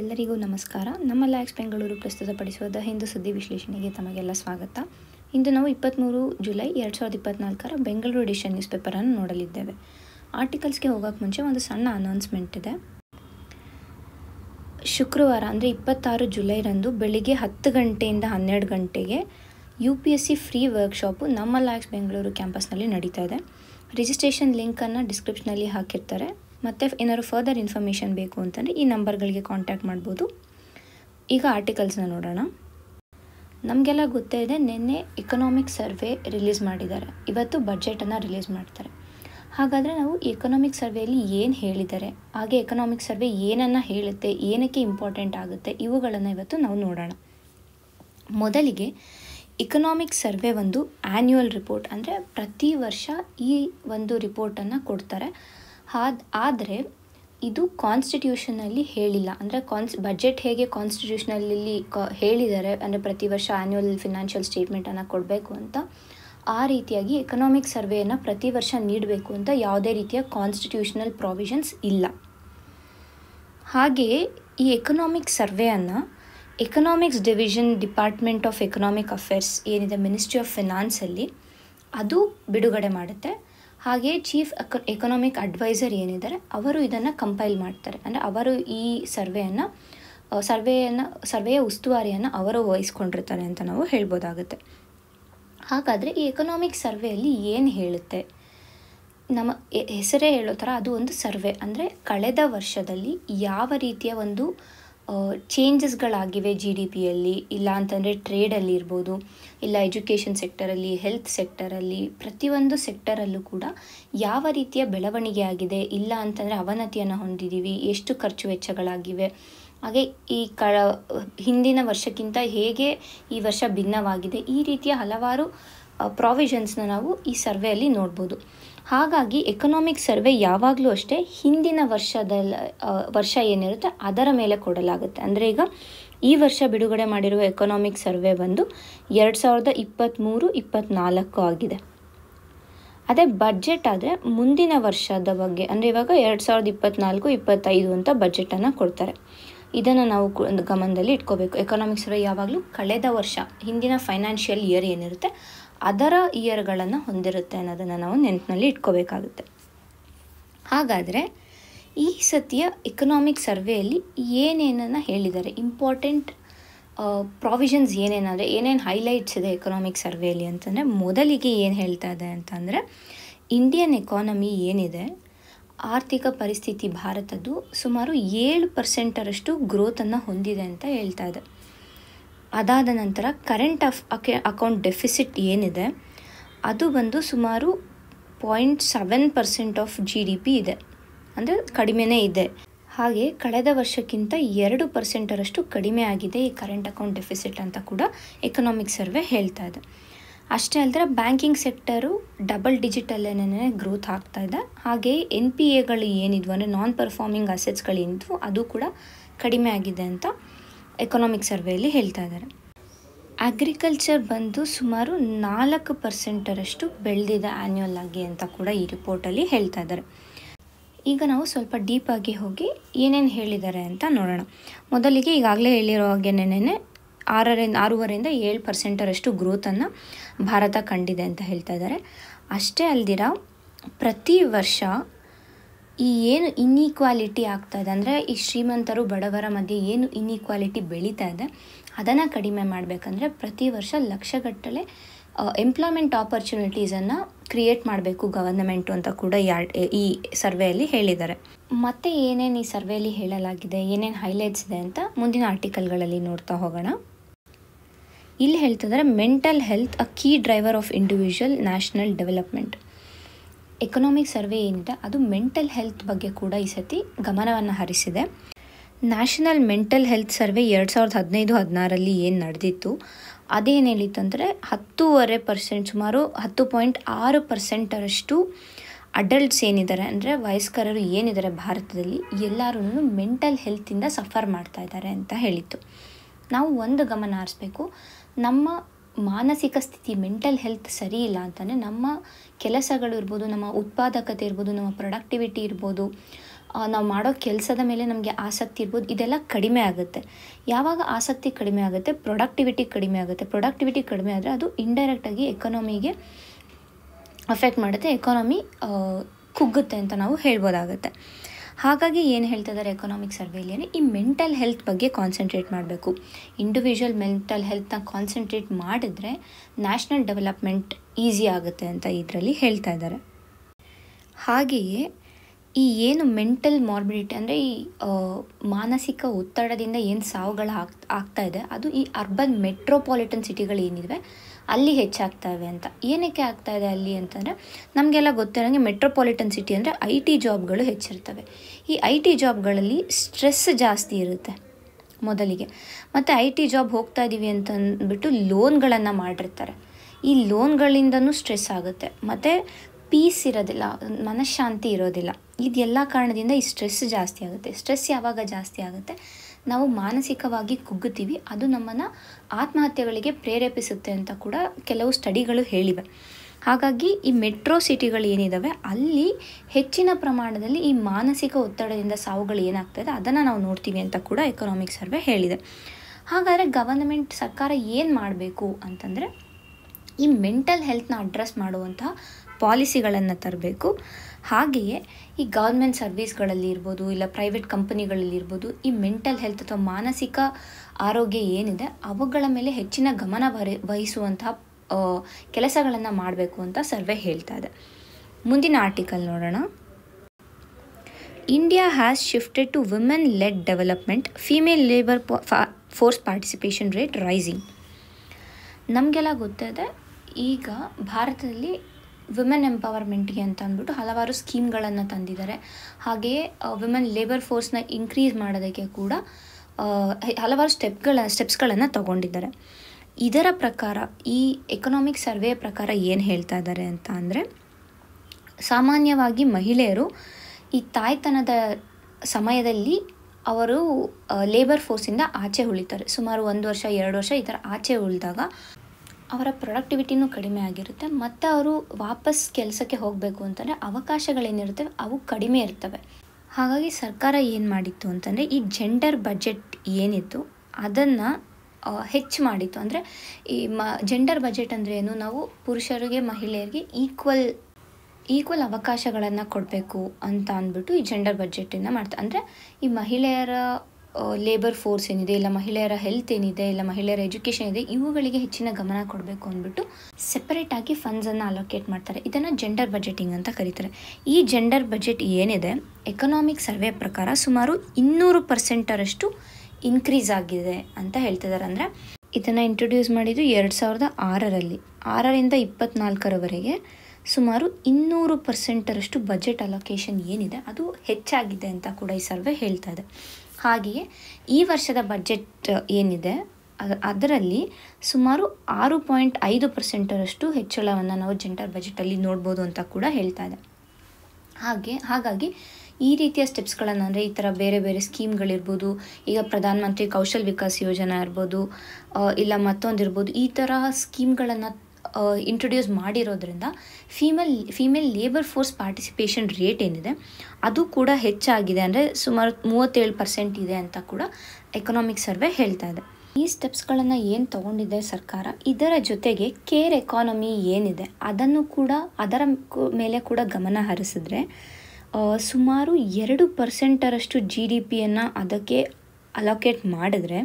ಎಲ್ಲರಿಗೂ ನಮಸ್ಕಾರ ನಮ್ಮ ಲ್ಯಾಕ್ಸ್ ಬೆಂಗಳೂರು ಪ್ರಸ್ತುತಪಡಿಸುವ ದ ಹಿಂದೂ ಸುದ್ದಿ ವಿಶ್ಲೇಷಣೆಗೆ ತಮಗೆಲ್ಲ ಸ್ವಾಗತ ಇಂದು ನಾವು ಇಪ್ಪತ್ತ್ಮೂರು ಜುಲೈ ಎರಡು ಸಾವಿರದ ಇಪ್ಪತ್ತ್ನಾಲ್ಕರ ಬೆಂಗಳೂರು ಎಡಿಷನ್ ನ್ಯೂಸ್ ಪೇಪರನ್ನು ನೋಡಲಿದ್ದೇವೆ ಆರ್ಟಿಕಲ್ಸ್ಗೆ ಹೋಗೋಕೆ ಮುಂಚೆ ಒಂದು ಸಣ್ಣ ಅನೌನ್ಸ್ಮೆಂಟ್ ಇದೆ ಶುಕ್ರವಾರ ಅಂದರೆ ಇಪ್ಪತ್ತಾರು ಜುಲೈರಂದು ಬೆಳಿಗ್ಗೆ ಹತ್ತು ಗಂಟೆಯಿಂದ ಹನ್ನೆರಡು ಗಂಟೆಗೆ U P S C free workshop ನಮ್ಮ ಲ್ಯಾಕ್ಸ್ ಬೆಂಗಳೂರು ಕ್ಯಾಂಪಸ್ನಲ್ಲಿ ನಡೀತಾ ಇದೆ ರಿಜಿಸ್ಟ್ರೇಷನ್ ಲಿಂಕನ್ನು ಡಿಸ್ಕ್ರಿಪ್ಷನಲ್ಲಿ ಹಾಕಿರ್ತಾರೆ ಮತ್ತು ಏನಾದ್ರು ಫರ್ದರ್ ಇನ್ಫಾರ್ಮೇಷನ್ ಬೇಕು ಅಂತಂದರೆ ಈ ನಂಬರ್ಗಳಿಗೆ ಕಾಂಟ್ಯಾಕ್ಟ್ ಮಾಡ್ಬೋದು ಈಗ ಆರ್ಟಿಕಲ್ಸ್ನ ನೋಡೋಣ ನಮಗೆಲ್ಲ ಗೊತ್ತೇ ಇದೆ ನಿನ್ನೆ ಎಕನಾಮಿಕ್ ಸರ್ವೆ ರಿಲೀಸ್ ಮಾಡಿದ್ದಾರೆ ಇವತ್ತು ಬಜೆಟನ್ನು ರಿಲೀಸ್ ಮಾಡ್ತಾರೆ ಹಾಗಾದರೆ ನಾವು ಎಕನಾಮಿಕ್ ಸರ್ವೆಯಲ್ಲಿ ಏನು ಹೇಳಿದ್ದಾರೆ ಹಾಗೆ ಎಕನಾಮಿಕ್ ಸರ್ವೆ ಏನನ್ನು ಹೇಳುತ್ತೆ ಏನಕ್ಕೆ ಇಂಪಾರ್ಟೆಂಟ್ ಆಗುತ್ತೆ ಇವುಗಳನ್ನು ಇವತ್ತು ನಾವು ನೋಡೋಣ ಮೊದಲಿಗೆ ಎಕನಾಮಿಕ್ ಸರ್ವೆ ಒಂದು ಆ್ಯನ್ಯುವಲ್ ರಿಪೋರ್ಟ್ ಅಂದರೆ ಪ್ರತಿ ವರ್ಷ ಈ ಒಂದು ರಿಪೋರ್ಟನ್ನು ಕೊಡ್ತಾರೆ ಹಾದ್ ಆದರೆ ಇದು ಕಾನ್ಸ್ಟಿಟ್ಯೂಷನಲ್ಲಿ ಹೇಳಿಲ್ಲ ಅಂದರೆ ಕಾನ್ಸ್ ಬಜೆಟ್ ಹೇಗೆ ಕಾನ್ಸ್ಟಿಟ್ಯೂಷನಲ್ಲಿ ಕ ಹೇಳಿದ್ದಾರೆ ಅಂದರೆ ಪ್ರತಿ ವರ್ಷ ಆ್ಯನ್ಯುವಲ್ ಫಿನಾನ್ಷಿಯಲ್ ಸ್ಟೇಟ್ಮೆಂಟನ್ನು ಕೊಡಬೇಕು ಅಂತ ಆ ರೀತಿಯಾಗಿ ಎಕನಾಮಿಕ್ ಸರ್ವೆಯನ್ನು ಪ್ರತಿ ವರ್ಷ ನೀಡಬೇಕು ಅಂತ ಯಾವುದೇ ರೀತಿಯ ಕಾನ್ಸ್ಟಿಟ್ಯೂಷನಲ್ ಪ್ರಾವಿಷನ್ಸ್ ಇಲ್ಲ ಹಾಗೆಯೇ ಈ ಎಕನಾಮಿಕ್ ಸರ್ವೆಯನ್ನು economics division department of economic affairs ಏನಿದೆ ಮಿನಿಸ್ಟ್ರಿ ಆಫ್ ಫಿನಾನ್ಸಲ್ಲಿ ಅದು ಬಿಡುಗಡೆ ಮಾಡುತ್ತೆ ಹಾಗೆ ಚೀಫ್ ಅಕ ಎಕನಾಮಿಕ್ ಅಡ್ವೈಸರ್ ಏನಿದ್ದಾರೆ ಅವರು ಇದನ್ನು ಕಂಪೈಲ್ ಮಾಡ್ತಾರೆ ಅಂದರೆ ಅವರು ಈ ಸರ್ವೆಯನ್ನು ಸರ್ವೆಯನ್ನು ಸರ್ವೆಯ ಉಸ್ತುವಾರಿಯನ್ನು ಅವರು ವಹಿಸ್ಕೊಂಡಿರ್ತಾರೆ ಅಂತ ನಾವು ಹೇಳ್ಬೋದಾಗುತ್ತೆ ಹಾಗಾದರೆ ಈ ಎಕನಾಮಿಕ್ ಸರ್ವೆಯಲ್ಲಿ ಏನು ಹೇಳುತ್ತೆ ನಮ್ಮ ಹೆಸರೇ ಹೇಳೋ ಥರ ಅದು ಒಂದು ಸರ್ವೆ ಅಂದರೆ ಕಳೆದ ವರ್ಷದಲ್ಲಿ ಯಾವ ರೀತಿಯ ಒಂದು ಚೇಂಜಸ್ಗಳಾಗಿವೆ ಜಿ ಡಿ ಪಿಯಲ್ಲಿ ಇಲ್ಲ ಅಂತಂದರೆ ಟ್ರೇಡಲ್ಲಿ ಇರ್ಬೋದು ಇಲ್ಲ ಎಜುಕೇಷನ್ ಸೆಕ್ಟರಲ್ಲಿ ಹೆಲ್ತ್ ಸೆಕ್ಟರಲ್ಲಿ ಪ್ರತಿಯೊಂದು ಸೆಕ್ಟರಲ್ಲೂ ಕೂಡ ಯಾವ ರೀತಿಯ ಬೆಳವಣಿಗೆ ಆಗಿದೆ ಇಲ್ಲ ಅಂತಂದರೆ ಅವನತಿಯನ್ನು ಹೊಂದಿದ್ದೀವಿ ಎಷ್ಟು ಖರ್ಚು ವೆಚ್ಚಗಳಾಗಿವೆ ಹಾಗೆ ಈ ಕ ಹಿಂದಿನ ವರ್ಷಕ್ಕಿಂತ ಹೇಗೆ ಈ ವರ್ಷ ಭಿನ್ನವಾಗಿದೆ ಈ ರೀತಿಯ ಹಲವಾರು ಪ್ರಾವಿಷನ್ಸ್ನ ನಾವು ಈ ಸರ್ವೆಯಲ್ಲಿ ನೋಡ್ಬೋದು ಹಾಗಾಗಿ ಎಕನಾಮಿಕ್ ಸರ್ವೆ ಯಾವಾಗಲೂ ಅಷ್ಟೇ ಹಿಂದಿನ ವರ್ಷದಲ್ಲಿ ವರ್ಷ ಏನಿರುತ್ತೆ ಅದರ ಮೇಲೆ ಕೊಡಲಾಗುತ್ತೆ ಅಂದರೆ ಈಗ ಈ ವರ್ಷ ಬಿಡುಗಡೆ ಮಾಡಿರುವ ಎಕನಾಮಿಕ್ ಸರ್ವೆ ಬಂದು ಎರಡು ಸಾವಿರದ ಇಪ್ಪತ್ತ್ಮೂರು ಇಪ್ಪತ್ತ್ನಾಲ್ಕು ಆಗಿದೆ ಅದೇ ಬಜೆಟ್ ಆದರೆ ಮುಂದಿನ ವರ್ಷದ ಬಗ್ಗೆ ಅಂದರೆ ಇವಾಗ ಎರಡು ಸಾವಿರದ ಇಪ್ಪತ್ತ್ನಾಲ್ಕು ಇಪ್ಪತ್ತೈದು ಅಂತ ಬಜೆಟನ್ನು ಕೊಡ್ತಾರೆ ಇದನ್ನು ನಾವು ಗಮನದಲ್ಲಿ ಇಟ್ಕೋಬೇಕು ಎಕನಾಮಿಕ್ ಸರ್ವೆ ಯಾವಾಗಲೂ ಕಳೆದ ವರ್ಷ ಹಿಂದಿನ ಫೈನಾನ್ಷಿಯಲ್ ಇಯರ್ ಏನಿರುತ್ತೆ ಅದರ ಇಯರ್ಗಳನ್ನು ಹೊಂದಿರುತ್ತೆ ಅನ್ನೋದನ್ನು ನಾವು ನೆನಪಿನಲ್ಲಿ ಇಟ್ಕೋಬೇಕಾಗುತ್ತೆ ಹಾಗಾದರೆ ಈ ಸತಿಯ ಇಕನಾಮಿಕ್ ಸರ್ವೆಯಲ್ಲಿ ಏನೇನನ್ನು ಹೇಳಿದ್ದಾರೆ ಇಂಪಾರ್ಟೆಂಟ್ ಪ್ರಾವಿಷನ್ಸ್ ಏನೇನಾದರೆ ಏನೇನು ಹೈಲೈಟ್ಸ್ ಇದೆ ಎಕನಾಮಿಕ್ ಸರ್ವೆಯಲ್ಲಿ ಅಂತಂದರೆ ಮೊದಲಿಗೆ ಏನು ಹೇಳ್ತಾ ಇದೆ ಅಂತಂದರೆ ಇಂಡಿಯನ್ ಎಕಾನಮಿ ಏನಿದೆ ಆರ್ಥಿಕ ಪರಿಸ್ಥಿತಿ ಭಾರತದ್ದು ಸುಮಾರು ಏಳು ಪರ್ಸೆಂಟರಷ್ಟು ಗ್ರೋತನ್ನು ಹೊಂದಿದೆ ಅಂತ ಹೇಳ್ತಾ ಇದೆ ಅದಾದ ನಂತರ ಕರೆಂಟ್ ಅಫ್ ಅಕೆ ಅಕೌಂಟ್ ಡೆಫಿಸಿಟ್ ಏನಿದೆ ಅದು ಬಂದು ಸುಮಾರು point seven percent of G D P ಇದೆ ಅಂದರೆ ಕಡಿಮೆನೇ ಇದೆ ಹಾಗೆ ಕಳೆದ ವರ್ಷಕ್ಕಿಂತ ಎರಡು ಪರ್ಸೆಂಟರಷ್ಟು ಕಡಿಮೆ ಆಗಿದೆ ಈ ಕರೆಂಟ್ ಅಕೌಂಟ್ ಡೆಫಿಸಿಟ್ ಅಂತ ಕೂಡ ಎಕನಾಮಿಕ್ ಸರ್ವೆ ಹೇಳ್ತಾ ಇದೆ ಅಷ್ಟೇ ಅಲ್ಲದೆ ಬ್ಯಾಂಕಿಂಗ್ ಸೆಕ್ಟರು ಡಬಲ್ ಡಿಜಿಟಲ್ಲೇನೇ ಗ್ರೋತ್ ಆಗ್ತಾ ಇದೆ ಹಾಗೆ ಎನ್ ಪಿ ಎಗಳು ಏನಿದ್ವು ಅಂದರೆ ನಾನ್ ಪರ್ಫಾರ್ಮಿಂಗ್ ಅಸೆಟ್ಸ್ಗಳೇನಿದ್ವು ಅದು ಕೂಡ ಕಡಿಮೆ ಆಗಿದೆ ಅಂತ ಎಕನಾಮಿಕ್ ಸರ್ವೆಯಲ್ಲಿ ಹೇಳ್ತಾ ಇದ್ದಾರೆ ಅಗ್ರಿಕಲ್ಚರ್ ಬಂದು ಸುಮಾರು ನಾಲ್ಕು ಪರ್ಸೆಂಟರಷ್ಟು ಬೆಳೆದಿದೆ ಆ್ಯನ್ಯಲ್ ಆಗಿ ಅಂತ ಕೂಡ ಈ ರಿಪೋರ್ಟಲ್ಲಿ ಹೇಳ್ತಾ ಇದ್ದಾರೆ ಈಗ ನಾವು ಸ್ವಲ್ಪ ಡೀಪಾಗಿ ಹೋಗಿ ಏನೇನು ಹೇಳಿದ್ದಾರೆ ಅಂತ ನೋಡೋಣ ಮೊದಲಿಗೆ ಈಗಾಗಲೇ ಹೇಳಿರೋ ಹಾಗೆ ನೆನೆ ಆರರಿಂದ ಆರೂವರಿಂದ ಏಳು ಪರ್ಸೆಂಟರಷ್ಟು ಗ್ರೋತನ್ನು ಭಾರತ ಕಂಡಿದೆ ಅಂತ ಹೇಳ್ತಾ ಇದ್ದಾರೆ ಅಷ್ಟೇ ಅಲ್ದಿರ ಪ್ರತಿ ವರ್ಷ ಈ ಏನು ಇನ್ಈಕ್ವಾಲಿಟಿ ಆಗ್ತಾ ಇದೆ ಅಂದರೆ ಈ ಶ್ರೀಮಂತರು ಬಡವರ ಮಧ್ಯೆ ಏನು ಇನ್ಈಕ್ವಾಲಿಟಿ ಬೆಳೀತಾ ಇದೆ ಅದನ್ನು ಕಡಿಮೆ ಮಾಡಬೇಕಂದ್ರೆ ಪ್ರತಿ ವರ್ಷ ಲಕ್ಷಗಟ್ಟಲೆ ಎಂಪ್ಲಾಯ್ಮೆಂಟ್ ಆಪರ್ಚುನಿಟೀಸನ್ನು ಕ್ರಿಯೇಟ್ ಮಾಡಬೇಕು ಗವರ್ನಮೆಂಟು ಅಂತ ಕೂಡ ಈ ಸರ್ವೆಯಲ್ಲಿ ಹೇಳಿದ್ದಾರೆ ಮತ್ತೆ ಏನೇನು ಈ ಸರ್ವೆಯಲ್ಲಿ ಹೇಳಲಾಗಿದೆ ಏನೇನು ಹೈಲೈಟ್ಸ್ ಇದೆ ಅಂತ ಮುಂದಿನ ಆರ್ಟಿಕಲ್ಗಳಲ್ಲಿ ನೋಡ್ತಾ ಹೋಗೋಣ ಇಲ್ಲಿ ಹೇಳ್ತಿದ್ರೆ mental health a key driver of individual national development economic survey ಏನಿದೆ ಅದು ಮೆಂಟಲ್ ಹೆಲ್ತ್ ಬಗ್ಗೆ ಕೂಡ ಈ ಸತಿ ಗಮನವನ್ನು ಹರಿಸಿದೆ ನ್ಯಾಷನಲ್ ಮೆಂಟಲ್ ಹೆಲ್ತ್ ಸರ್ವೆ ಎರಡು ಸಾವಿರದ ಹದಿನೈದು ಹದಿನಾರಲ್ಲಿ ಏನು ನಡೆದಿತ್ತು ಅದೇನು ಅಂದರೆ ಹತ್ತೂವರೆ ಪರ್ಸೆಂಟ್ ಸುಮಾರು ಹತ್ತು ಪಾಯಿಂಟ್ ಆರು ಪರ್ಸೆಂಟರಷ್ಟು ಅಡಲ್ಟ್ಸ್ ಏನಿದ್ದಾರೆ ಅಂದರೆ ವಯಸ್ಕರರು ಏನಿದ್ದಾರೆ ಭಾರತದಲ್ಲಿ ಎಲ್ಲರೂ ಮೆಂಟಲ್ ಹೆಲ್ತಿಂದ ಸಫರ್ ಮಾಡ್ತಾ ಇದ್ದಾರೆ ಅಂತ ಹೇಳಿತ್ತು ನಾವು ಒಂದು ಗಮನ ಹರಿಸ್ಬೇಕು ನಮ್ಮ ಮಾನಸಿಕ ಸ್ಥಿತಿ ಮೆಂಟಲ್ ಹೆಲ್ತ್ ಸರಿ ಇಲ್ಲ ಅಂತಲೇ ನಮ್ಮ ಕೆಲಸಗಳು ಇರ್ಬೋದು ನಮ್ಮ ಉತ್ಪಾದಕತೆ ಇರ್ಬೋದು ನಮ್ಮ ಪ್ರೊಡಕ್ಟಿವಿಟಿ ಇರ್ಬೋದು ನಾವು ಮಾಡೋ ಕೆಲಸದ ಮೇಲೆ ನಮಗೆ ಆಸಕ್ತಿ ಇರ್ಬೋದು ಇದೆಲ್ಲ ಕಡಿಮೆ ಆಗುತ್ತೆ ಯಾವಾಗ ಆಸಕ್ತಿ ಕಡಿಮೆ ಆಗುತ್ತೆ ಪ್ರೊಡಕ್ಟಿವಿಟಿ ಕಡಿಮೆ ಆಗುತ್ತೆ ಪ್ರೊಡಕ್ಟಿವಿಟಿ ಕಡಿಮೆ ಆದರೆ ಅದು ಇಂಡೈರೆಕ್ಟಾಗಿ ಎಕನಾಮಿಗೆ ಅಫೆಕ್ಟ್ ಮಾಡುತ್ತೆ ಎಕಾನಮಿ ಕುಗ್ಗುತ್ತೆ ಅಂತ ನಾವು ಹೇಳ್ಬೋದಾಗುತ್ತೆ ಹಾಗಾಗಿ ಏನು ಹೇಳ್ತಿದ್ದಾರೆ ಎಕನಾಮಿಕ್ ಸರ್ವೇಲಿ ಅಂದರೆ ಈ ಮೆಂಟಲ್ ಹೆಲ್ತ್ ಬಗ್ಗೆ ಕಾನ್ಸಂಟ್ರೇಟ್ ಮಾಡಬೇಕು ಇಂಡಿವಿಜುವಲ್ ಮೆಂಟಲ್ ಹೆಲ್ತ್ನ ಕಾನ್ಸಂಟ್ರೇಟ್ ಮಾಡಿದ್ರೆ ನ್ಯಾಷನಲ್ ಡೆವಲಪ್ಮೆಂಟ್ ಈಸಿ ಆಗುತ್ತೆ ಅಂತ ಇದರಲ್ಲಿ ಹೇಳ್ತಾ ಇದ್ದಾರೆ ಹಾಗೆಯೇ ಈ ಏನು ಮೆಂಟಲ್ ಮಾರ್ಬಿಡಿಟಿ ಅಂದರೆ ಈ ಮಾನಸಿಕ ಒತ್ತಡದಿಂದ ಏನು ಸಾವುಗಳು ಆಗ್ತಾ ಇದೆ ಅದು ಈ ಅರ್ಬನ್ ಮೆಟ್ರೋಪಾಲಿಟನ್ ಸಿಟಿಗಳು ಏನಿದೆ ಅಲ್ಲಿ ಇವೆ ಅಂತ ಏನಕ್ಕೆ ಆಗ್ತಾ ಇದೆ ಅಲ್ಲಿ ಅಂತಂದರೆ ನಮಗೆಲ್ಲ ಗೊತ್ತಿರೋಂಗೆ ಮೆಟ್ರೋಪಾಲಿಟನ್ ಸಿಟಿ ಅಂದರೆ ಐ ಟಿ ಜಾಬ್ಗಳು ಹೆಚ್ಚಿರ್ತವೆ ಈ ಐ ಟಿ ಜಾಬ್ಗಳಲ್ಲಿ ಸ್ಟ್ರೆಸ್ ಜಾಸ್ತಿ ಇರುತ್ತೆ ಮೊದಲಿಗೆ ಮತ್ತು ಐ ಟಿ ಜಾಬ್ ಹೋಗ್ತಾ ಇದ್ದೀವಿ ಅಂತ ಅಂದ್ಬಿಟ್ಟು ಲೋನ್ಗಳನ್ನು ಮಾಡಿರ್ತಾರೆ ಈ ಲೋನ್ಗಳಿಂದನೂ ಸ್ಟ್ರೆಸ್ ಆಗುತ್ತೆ ಮತ್ತು ಪೀಸ್ ಇರೋದಿಲ್ಲ ಮನಃಶಾಂತಿ ಇರೋದಿಲ್ಲ ಇದೆಲ್ಲ ಕಾರಣದಿಂದ ಈ ಸ್ಟ್ರೆಸ್ ಜಾಸ್ತಿ ಆಗುತ್ತೆ ಸ್ಟ್ರೆಸ್ ಯಾವಾಗ ಜಾಸ್ತಿ ಆಗುತ್ತೆ ನಾವು ಮಾನಸಿಕವಾಗಿ ಕುಗ್ಗುತ್ತೀವಿ ಅದು ನಮ್ಮನ್ನು ಆತ್ಮಹತ್ಯೆಗಳಿಗೆ ಪ್ರೇರೇಪಿಸುತ್ತೆ ಅಂತ ಕೂಡ ಕೆಲವು ಸ್ಟಡಿಗಳು ಹೇಳಿವೆ ಹಾಗಾಗಿ ಈ ಮೆಟ್ರೋ ಸಿಟಿಗಳು ಏನಿದ್ದಾವೆ ಅಲ್ಲಿ ಹೆಚ್ಚಿನ ಪ್ರಮಾಣದಲ್ಲಿ ಈ ಮಾನಸಿಕ ಒತ್ತಡದಿಂದ ಸಾವುಗಳು ಏನಾಗ್ತದೆ ಅದನ್ನು ನಾವು ನೋಡ್ತೀವಿ ಅಂತ ಕೂಡ ಎಕನಾಮಿಕ್ ಸರ್ವೆ ಹೇಳಿದೆ ಹಾಗಾದರೆ ಗವರ್ನಮೆಂಟ್ ಸರ್ಕಾರ ಏನು ಮಾಡಬೇಕು ಅಂತಂದರೆ ಈ ಮೆಂಟಲ್ ಹೆಲ್ತ್ನ ಅಡ್ರೆಸ್ ಮಾಡುವಂತಹ ಪಾಲಿಸಿಗಳನ್ನು ತರಬೇಕು ಹಾಗೆಯೇ ಈ ಗೌರ್ಮೆಂಟ್ ಸರ್ವೀಸ್ಗಳಲ್ಲಿ ಇರ್ಬೋದು ಇಲ್ಲ ಪ್ರೈವೇಟ್ ಕಂಪನಿಗಳಲ್ಲಿ ಇರ್ಬೋದು ಈ ಮೆಂಟಲ್ ಹೆಲ್ತ್ ಅಥವಾ ಮಾನಸಿಕ ಆರೋಗ್ಯ ಏನಿದೆ ಅವುಗಳ ಮೇಲೆ ಹೆಚ್ಚಿನ ಗಮನ ವಹಿಸುವಂತಹ ಕೆಲಸಗಳನ್ನು ಮಾಡಬೇಕು ಅಂತ ಸರ್ವೆ ಹೇಳ್ತಾ ಇದೆ ಮುಂದಿನ ಆರ್ಟಿಕಲ್ ನೋಡೋಣ India has shifted to women led development female labour force participation rate rising ನಮಗೆಲ್ಲ ಗೊತ್ತಿದೆ ಈಗ ಭಾರತದಲ್ಲಿ ವಿಮೆನ್ ಎಂಪವರ್ಮೆಂಟ್ಗೆ ಅಂತ ಅಂದ್ಬಿಟ್ಟು ಹಲವಾರು ಸ್ಕೀಮ್ಗಳನ್ನು ತಂದಿದ್ದಾರೆ ಹಾಗೆಯೇ ವಿಮೆನ್ ಲೇಬರ್ ಫೋರ್ಸ್ನ ಇನ್ಕ್ರೀಸ್ ಮಾಡೋದಕ್ಕೆ ಕೂಡ ಹಲವಾರು ಸ್ಟೆಪ್ಗಳ ಸ್ಟೆಪ್ಸ್ಗಳನ್ನು ತಗೊಂಡಿದ್ದಾರೆ ಇದರ ಪ್ರಕಾರ ಈ ಎಕನಾಮಿಕ್ ಸರ್ವೆ ಪ್ರಕಾರ ಏನು ಹೇಳ್ತಾ ಇದ್ದಾರೆ ಅಂತ ಅಂದರೆ ಸಾಮಾನ್ಯವಾಗಿ ಮಹಿಳೆಯರು ಈ ತಾಯ್ತನದ ಸಮಯದಲ್ಲಿ ಅವರು ಲೇಬರ್ ಫೋರ್ಸಿಂದ ಆಚೆ ಉಳಿತಾರೆ ಸುಮಾರು ಒಂದು ವರ್ಷ ಎರಡು ವರ್ಷ ಈ ಥರ ಆಚೆ ಉಳಿದಾಗ ಅವರ ಪ್ರೊಡಕ್ಟಿವಿಟಿನೂ ಕಡಿಮೆ ಆಗಿರುತ್ತೆ ಮತ್ತು ಅವರು ವಾಪಸ್ ಕೆಲಸಕ್ಕೆ ಹೋಗಬೇಕು ಅಂತಂದರೆ ಅವಕಾಶಗಳೇನಿರುತ್ತವೆ ಅವು ಕಡಿಮೆ ಇರ್ತವೆ ಹಾಗಾಗಿ ಸರ್ಕಾರ ಏನು ಮಾಡಿತ್ತು ಅಂತಂದರೆ ಈ ಜೆಂಡರ್ ಬಜೆಟ್ ಏನಿತ್ತು ಅದನ್ನು ಹೆಚ್ಚು ಮಾಡಿತ್ತು ಅಂದರೆ ಈ ಮ ಜೆಂಡರ್ ಬಜೆಟ್ ಅಂದರೆ ಏನು ನಾವು ಪುರುಷರಿಗೆ ಮಹಿಳೆಯರಿಗೆ ಈಕ್ವಲ್ ಈಕ್ವಲ್ ಅವಕಾಶಗಳನ್ನು ಕೊಡಬೇಕು ಅಂತ ಅಂದ್ಬಿಟ್ಟು ಈ ಜೆಂಡರ್ ಬಜೆಟನ್ನು ಮಾಡ್ತಾರೆ ಅಂದರೆ ಈ ಮಹಿಳೆಯರ ಲೇಬರ್ ಫೋರ್ಸ್ ಏನಿದೆ ಇಲ್ಲ ಮಹಿಳೆಯರ ಹೆಲ್ತ್ ಏನಿದೆ ಇಲ್ಲ ಮಹಿಳೆಯರ ಎಜುಕೇಷನ್ ಇದೆ ಇವುಗಳಿಗೆ ಹೆಚ್ಚಿನ ಗಮನ ಕೊಡಬೇಕು ಅಂದ್ಬಿಟ್ಟು ಸೆಪರೇಟಾಗಿ ಫಂಡ್ಸನ್ನು ಅಲೋಕೇಟ್ ಮಾಡ್ತಾರೆ ಇದನ್ನು ಜೆಂಡರ್ ಬಜೆಟಿಂಗ್ ಅಂತ ಕರೀತಾರೆ ಈ ಜೆಂಡರ್ ಬಜೆಟ್ ಏನಿದೆ ಎಕನಾಮಿಕ್ ಸರ್ವೆ ಪ್ರಕಾರ ಸುಮಾರು ಇನ್ನೂರು ಪರ್ಸೆಂಟರಷ್ಟು ಇನ್ಕ್ರೀಸ್ ಆಗಿದೆ ಅಂತ ಹೇಳ್ತಿದ್ದಾರೆ ಅಂದರೆ ಇದನ್ನು ಇಂಟ್ರೊಡ್ಯೂಸ್ ಮಾಡಿದ್ದು ಎರಡು ಸಾವಿರದ ಆರರಲ್ಲಿ ಆರರಿಂದ ಇಪ್ಪತ್ನಾಲ್ಕರವರೆಗೆ ಸುಮಾರು ಇನ್ನೂರು ಪರ್ಸೆಂಟರಷ್ಟು ಬಜೆಟ್ ಅಲೋಕೇಶನ್ ಏನಿದೆ ಅದು ಹೆಚ್ಚಾಗಿದೆ ಅಂತ ಕೂಡ ಈ ಸರ್ವೆ ಹೇಳ್ತಾ ಇದೆ ಹಾಗೆಯೇ ಈ ವರ್ಷದ ಬಜೆಟ್ ಏನಿದೆ ಅದರಲ್ಲಿ ಸುಮಾರು ಆರು ಪಾಯಿಂಟ್ ಐದು ಪರ್ಸೆಂಟರಷ್ಟು ಹೆಚ್ಚಳವನ್ನು ನಾವು ಜೆಂಡರ್ ಬಜೆಟಲ್ಲಿ ನೋಡ್ಬೋದು ಅಂತ ಕೂಡ ಹೇಳ್ತಾ ಇದೆ ಹಾಗೆ ಹಾಗಾಗಿ ಈ ರೀತಿಯ ಸ್ಟೆಪ್ಸ್ಗಳನ್ನು ಅಂದರೆ ಈ ಥರ ಬೇರೆ ಬೇರೆ ಸ್ಕೀಮ್ಗಳಿರ್ಬೋದು ಈಗ ಪ್ರಧಾನಮಂತ್ರಿ ಕೌಶಲ್ ವಿಕಾಸ್ ಯೋಜನೆ ಇರ್ಬೋದು ಇಲ್ಲ ಮತ್ತೊಂದು ಇರ್ಬೋದು ಈ ಥರ ಸ್ಕೀಮ್ಗಳನ್ನು ಇಂಟ್ರೊಡ್ಯೂಸ್ ಮಾಡಿರೋದ್ರಿಂದ female female labour force participation rate ಏನಿದೆ ಅದು ಕೂಡ ಹೆಚ್ಚಾಗಿದೆ ಅಂದರೆ ಸುಮಾರು ಮೂವತ್ತೇಳು ಪರ್ಸೆಂಟ್ ಇದೆ ಅಂತ ಕೂಡ ಎಕನಾಮಿಕ್ ಸರ್ವೆ ಹೇಳ್ತಾ ಇದೆ ಈ ಸ್ಟೆಪ್ಸ್ಗಳನ್ನು ಏನು ತಗೊಂಡಿದೆ ಸರ್ಕಾರ ಇದರ ಜೊತೆಗೆ ಕೇರ್ ಎಕಾನಮಿ ಏನಿದೆ ಅದನ್ನು ಕೂಡ ಅದರ ಮೇಲೆ ಕೂಡ ಗಮನ ಹರಿಸಿದ್ರೆ ಸುಮಾರು ಎರಡು ಪರ್ಸೆಂಟರಷ್ಟು ಜಿ ಡಿ ಪಿಯನ್ನು ಅದಕ್ಕೆ ಅಲೋಕೇಟ್ ಮಾಡಿದ್ರೆ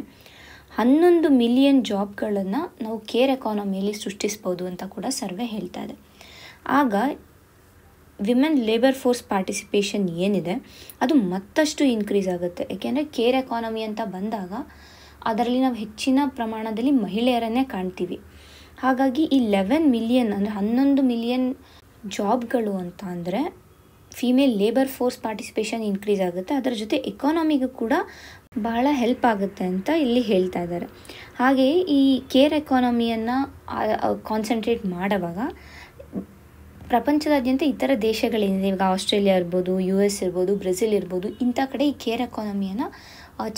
ಹನ್ನೊಂದು ಮಿಲಿಯನ್ ಜಾಬ್ಗಳನ್ನು ನಾವು ಕೇರ್ ಎಕಾನಮಿಯಲ್ಲಿ ಸೃಷ್ಟಿಸ್ಬೋದು ಅಂತ ಕೂಡ ಸರ್ವೆ ಹೇಳ್ತಾ ಇದೆ ಆಗ ವಿಮೆನ್ ಲೇಬರ್ ಫೋರ್ಸ್ ಪಾರ್ಟಿಸಿಪೇಷನ್ ಏನಿದೆ ಅದು ಮತ್ತಷ್ಟು ಇನ್ಕ್ರೀಸ್ ಆಗುತ್ತೆ ಏಕೆಂದರೆ ಕೇರ್ ಎಕಾನಮಿ ಅಂತ ಬಂದಾಗ ಅದರಲ್ಲಿ ನಾವು ಹೆಚ್ಚಿನ ಪ್ರಮಾಣದಲ್ಲಿ ಮಹಿಳೆಯರನ್ನೇ ಕಾಣ್ತೀವಿ ಹಾಗಾಗಿ ಈ ಲೆವೆನ್ ಮಿಲಿಯನ್ ಅಂದರೆ ಹನ್ನೊಂದು ಮಿಲಿಯನ್ ಜಾಬ್ಗಳು ಅಂತ ಅಂದರೆ female labour force participation increase ಆಗುತ್ತೆ ಅದರ ಜೊತೆ ಎಕಾನಮಿಗೂ ಕೂಡ ಬಹಳ ಹೆಲ್ಪ್ ಆಗುತ್ತೆ ಅಂತ ಇಲ್ಲಿ ಹೇಳ್ತಾ ಇದ್ದಾರೆ ಹಾಗೆಯೇ ಈ ಕೇರ್ ಎಕಾನಮಿಯನ್ನು ಕಾನ್ಸಂಟ್ರೇಟ್ ಮಾಡುವಾಗ ಪ್ರಪಂಚದಾದ್ಯಂತ ಇತರ ದೇಶಗಳೇನಿದೆ ಇವಾಗ ಆಸ್ಟ್ರೇಲಿಯಾ ಇರ್ಬೋದು ಯು ಎಸ್ ಇರ್ಬೋದು ಬ್ರೆಜಿಲ್ ಇರ್ಬೋದು ಇಂಥ ಕಡೆ ಈ ಕೇರ್ ಎಕಾನಮಿಯನ್ನು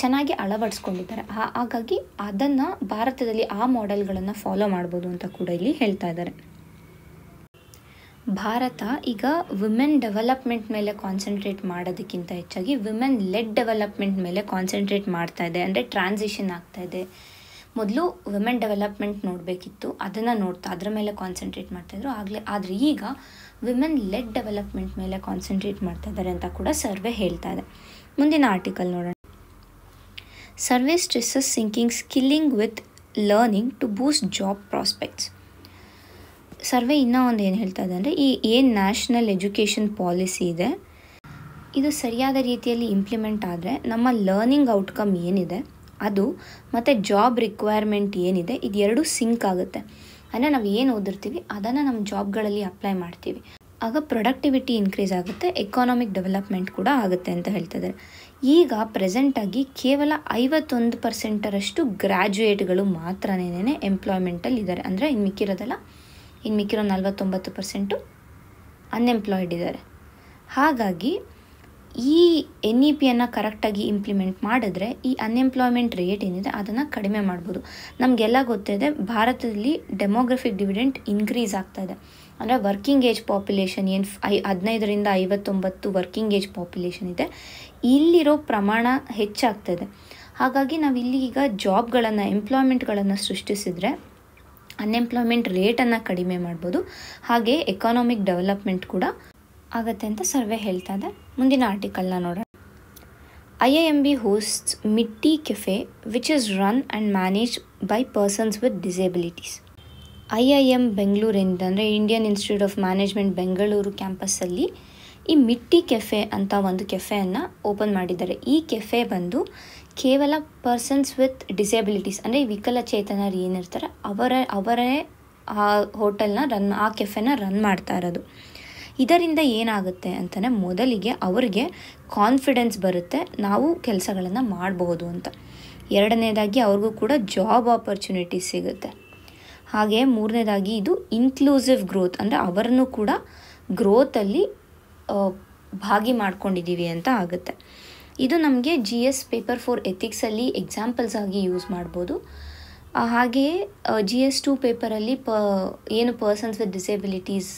ಚೆನ್ನಾಗಿ ಅಳವಡಿಸ್ಕೊಂಡಿದ್ದಾರೆ ಹಾಗಾಗಿ ಅದನ್ನು ಭಾರತದಲ್ಲಿ ಆ ಮಾಡೆಲ್ಗಳನ್ನು ಫಾಲೋ ಮಾಡ್ಬೋದು ಅಂತ ಕೂಡ ಇಲ್ಲಿ ಹೇಳ್ತಾ ಇದ್ದಾರೆ ಭಾರತ ಈಗ ವಿಮೆನ್ ಡೆವಲಪ್ಮೆಂಟ್ ಮೇಲೆ ಕಾನ್ಸಂಟ್ರೇಟ್ ಮಾಡೋದಕ್ಕಿಂತ ಹೆಚ್ಚಾಗಿ ವಿಮೆನ್ ಲೆಡ್ ಡೆವಲಪ್ಮೆಂಟ್ ಮೇಲೆ ಕಾನ್ಸಂಟ್ರೇಟ್ ಮಾಡ್ತಾ ಇದೆ ಅಂದರೆ ಟ್ರಾನ್ಸಿಷನ್ ಆಗ್ತಾ ಇದೆ ಮೊದಲು ವಿಮೆನ್ ಡೆವಲಪ್ಮೆಂಟ್ ನೋಡಬೇಕಿತ್ತು ಅದನ್ನು ನೋಡ್ತಾ ಅದರ ಮೇಲೆ ಕಾನ್ಸಂಟ್ರೇಟ್ ಮಾಡ್ತಾಯಿದ್ರು ಆಗಲೇ ಆದರೆ ಈಗ ವಿಮೆನ್ ಲೆಡ್ ಡೆವಲಪ್ಮೆಂಟ್ ಮೇಲೆ ಕಾನ್ಸಂಟ್ರೇಟ್ ಮಾಡ್ತಾ ಇದ್ದಾರೆ ಅಂತ ಕೂಡ ಸರ್ವೆ ಹೇಳ್ತಾ ಇದೆ ಮುಂದಿನ ಆರ್ಟಿಕಲ್ ನೋಡೋಣ survey stresses syncing skilling with learning to boost job prospects survey ಇನ್ನೂ ಒಂದು ಏನು ಹೇಳ್ತಾ ಇದೆ ಅಂದರೆ ಈ ಏನು ನ್ಯಾಷನಲ್ ಎಜುಕೇಷನ್ ಪಾಲಿಸಿ ಇದೆ ಇದು ಸರಿಯಾದ ರೀತಿಯಲ್ಲಿ ಇಂಪ್ಲಿಮೆಂಟ್ ಆದರೆ ನಮ್ಮ ಲರ್ನಿಂಗ್ ಔಟ್ಕಮ್ ಏನಿದೆ ಅದು ಮತ್ತು ಜಾಬ್ ರಿಕ್ವೈರ್ಮೆಂಟ್ ಏನಿದೆ ಇದೆರಡೂ ಸಿಂಕ್ ಆಗುತ್ತೆ ಅಂದರೆ ನಾವು ಏನು ಓದಿರ್ತೀವಿ ಅದನ್ನು ನಮ್ಮ ಜಾಬ್ಗಳಲ್ಲಿ ಅಪ್ಲೈ ಮಾಡ್ತೀವಿ ಆಗ ಪ್ರೊಡಕ್ಟಿವಿಟಿ ಇನ್ಕ್ರೀಸ್ ಆಗುತ್ತೆ ಎಕಾನಮಿಕ್ ಡೆವಲಪ್ಮೆಂಟ್ ಕೂಡ ಆಗುತ್ತೆ ಅಂತ ಹೇಳ್ತಿದ್ದಾರೆ ಈಗ ಪ್ರೆಸೆಂಟಾಗಿ ಕೇವಲ ಐವತ್ತೊಂದು ಪರ್ಸೆಂಟರಷ್ಟು ಗ್ರ್ಯಾಜುಯೇಟ್ಗಳು ಮಾತ್ರನೇ ಎಂಪ್ಲಾಯ್ಮೆಂಟಲ್ಲಿ ಇದ್ದಾರೆ ಅಂದರೆ ಇನ್ನು ಮಿಕ್ಕಿರೋದಲ್ಲ ಇನ್ನು ಮಿಕ್ಕಿರೋ ನಲ್ವತ್ತೊಂಬತ್ತು ಪರ್ಸೆಂಟು ಅನ್ಎಂಪ್ಲಾಯ್ಡ್ ಇದ್ದಾರೆ ಹಾಗಾಗಿ ಈ ಎನ್ ಇ ಪಿಯನ್ನು ಕರೆಕ್ಟಾಗಿ ಇಂಪ್ಲಿಮೆಂಟ್ ಮಾಡಿದ್ರೆ ಈ ಅನ್ಎಂಪ್ಲಾಯ್ಮೆಂಟ್ ರೇಟ್ ಏನಿದೆ ಅದನ್ನು ಕಡಿಮೆ ಮಾಡ್ಬೋದು ನಮಗೆಲ್ಲ ಗೊತ್ತಿದೆ ಭಾರತದಲ್ಲಿ ಡೆಮೋಗ್ರಫಿಕ್ ಡಿವಿಡೆಂಟ್ ಇನ್ಕ್ರೀಸ್ ಆಗ್ತಾ ಇದೆ ಅಂದರೆ ವರ್ಕಿಂಗ್ ಏಜ್ ಪಾಪ್ಯುಲೇಷನ್ ಏನು ಐ ಹದಿನೈದರಿಂದ ಐವತ್ತೊಂಬತ್ತು ವರ್ಕಿಂಗ್ ಏಜ್ ಪಾಪ್ಯುಲೇಷನ್ ಇದೆ ಇಲ್ಲಿರೋ ಪ್ರಮಾಣ ಹೆಚ್ಚಾಗ್ತದೆ ಹಾಗಾಗಿ ನಾವು ಇಲ್ಲಿ ಈಗ ಜಾಬ್ಗಳನ್ನು ಎಂಪ್ಲಾಯ್ಮೆಂಟ್ಗಳನ್ನು ಸೃಷ್ಟಿಸಿದರೆ ಅನ್ಎಂಪ್ಲಾಯ್ಮೆಂಟ್ ರೇಟನ್ನು ಕಡಿಮೆ ಮಾಡ್ಬೋದು ಹಾಗೆ ಎಕಾನಮಿಕ್ ಡೆವಲಪ್ಮೆಂಟ್ ಕೂಡ ಆಗತ್ತೆ ಅಂತ ಸರ್ವೆ ಹೇಳ್ತಾ ಇದೆ ಮುಂದಿನ ಆರ್ಟಿಕಲ್ನ ನೋಡೋಣ I I M B hosts Mitti cafe which is run and manage by persons with disabilities I I M ಬೆಂಗಳೂರಿಂದ ಅಂದರೆ Indian institute of management Bengaluru ಕ್ಯಾಂಪಸ್ಸಲ್ಲಿ ಈ ಮಿಟ್ಟಿ ಕೆಫೆ ಅಂತ ಒಂದು ಕೆಫೆಯನ್ನು ಓಪನ್ ಮಾಡಿದ್ದಾರೆ ಈ ಕೆಫೆ ಬಂದು ಕೇವಲ ಪರ್ಸನ್ಸ್ ವಿತ್ ಡಿಸೇಬಿಲಿಟೀಸ್ ಅಂದರೆ ವಿಕಲಚೇತನರು ಏನಿರ್ತಾರೆ ಅವರ ಅವರೇ ಆ ಹೋಟೆಲ್ನ ರನ್ ಆ ಕೆಫೆನ ರನ್ ಮಾಡ್ತಾ ಇರೋದು ಇದರಿಂದ ಏನಾಗುತ್ತೆ ಅಂತಲೇ ಮೊದಲಿಗೆ ಅವರಿಗೆ ಕಾನ್ಫಿಡೆನ್ಸ್ ಬರುತ್ತೆ ನಾವು ಕೆಲಸಗಳನ್ನು ಮಾಡಬಹುದು ಅಂತ ಎರಡನೇದಾಗಿ ಅವ್ರಿಗೂ ಕೂಡ ಜಾಬ್ ಆಪರ್ಚುನಿಟೀಸ್ ಸಿಗುತ್ತೆ ಹಾಗೆ ಮೂರನೇದಾಗಿ ಇದು ಇನ್ಕ್ಲೂಸಿವ್ ಗ್ರೋತ್ ಅಂದರೆ ಅವರನ್ನು ಕೂಡ ಗ್ರೋತಲ್ಲಿ ಭಾಗಿ ಮಾಡ್ಕೊಂಡಿದ್ದೀವಿ ಅಂತ ಆಗುತ್ತೆ ಇದು ನಮಗೆ ಜಿ ಎಸ್ ಪೇಪರ್ ಫಾರ್ ಎಥಿಕ್ಸಲ್ಲಿ ಎಕ್ಸಾಂಪಲ್ಸ್ ಆಗಿ ಯೂಸ್ ಮಾಡ್ಬೋದು ಹಾಗೆಯೇ ಜಿ ಎಸ್ ಟು ಪೇಪರಲ್ಲಿ ಪ ಏನು persons with disabilities